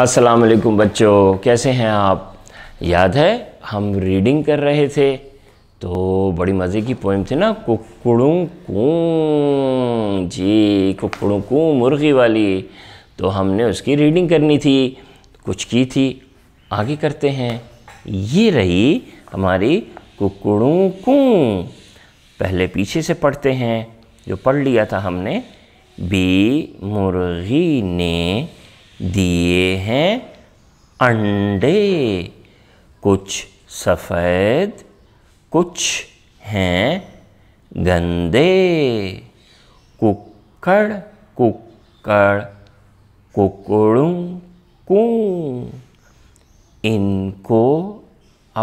अस्सलाम वालेकुम बच्चों कैसे हैं आप याद है हम रीडिंग कर रहे थे तो बड़ी मज़े की पोइम थी ना कुकड़ों जी कुकड़ों कूँ मुर्गी वाली तो हमने उसकी रीडिंग करनी थी कुछ की थी आगे करते हैं ये रही हमारी कुकड़ों कूँ पहले पीछे से पढ़ते हैं जो पढ़ लिया था हमने भी मुर्गी ने दिए हैं अंडे कुछ सफ़ेद कुछ हैं गंदे कुक्कड़ कुकड़ कुकड़ू को इनको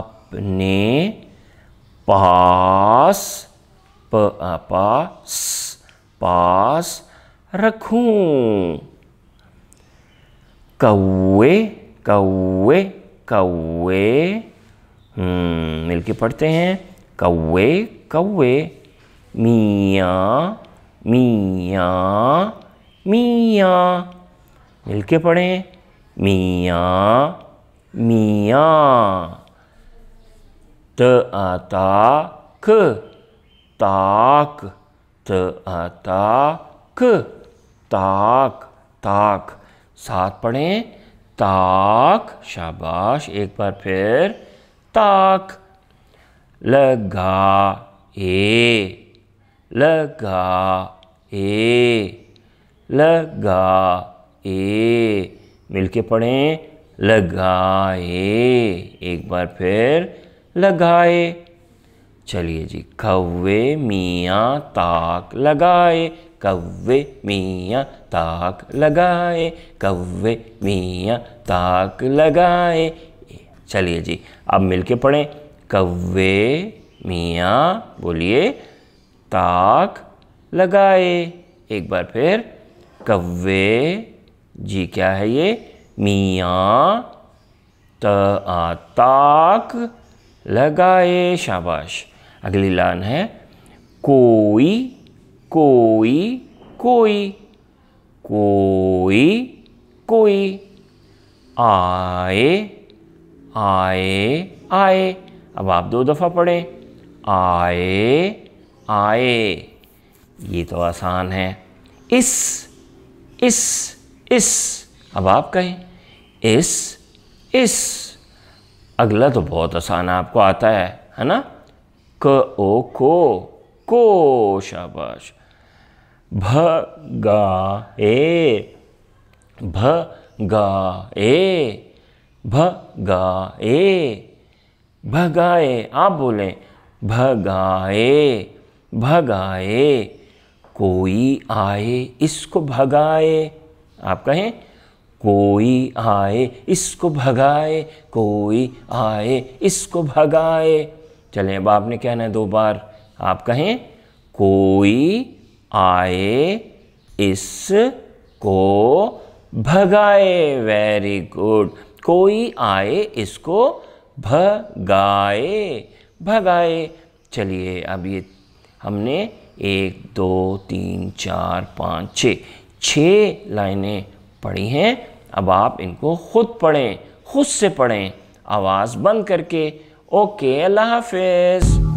अपने पास प, पास पास रखूं कौए कौए कौए मिलके पढ़ते हैं कौए कौए मियाँ मियाँ मियाँ मिलके पढ़ें मियाँ मियाँ त आता ख ताक त आता ख ताक ताक साथ पढ़ें ताक शाबाश एक बार फिर ताक लगा ए लगा ए लगा ए मिल के पढ़ें लगाए एक बार फिर लगाए चलिए जी कौवे मियाँ ताक लगाए कव्वे मियाँ ताक लगाए कव्वे मियाँ ताक लगाए चलिए जी अब मिलके पढ़ें कव्वे मियाँ बोलिए ताक लगाए एक बार फिर कव्वे जी क्या है ये मियाँ त ताक लगाए शाबाश अगली लान है कोई कोई कोई कोई कोई आए आए आए अब आप दो दफ़ा पढ़े आए आए ये तो आसान है इस इस इस अब आप कहें इस इस अगला तो बहुत आसान आपको आता है है ना क ओ को को शाबाश भ ग ए भ ग ए भ ग ए भगाए आप बोलें भगाए भगाए कोई आए इसको भगाए आप कहें कोई आए इसको भगाए कोई आए इसको भगाए चलें अब आपने कहना है दो बार आप कहें कोई आए इस को भगाए वेरी गुड कोई आए इसको भगाए भगाए चलिए अब ये हमने एक दो तीन चार पाँच छ छः लाइनें पढ़ी हैं अब आप इनको खुद पढ़ें खुद से पढ़ें आवाज़ बंद करके ओके अल्लाह हाफिज़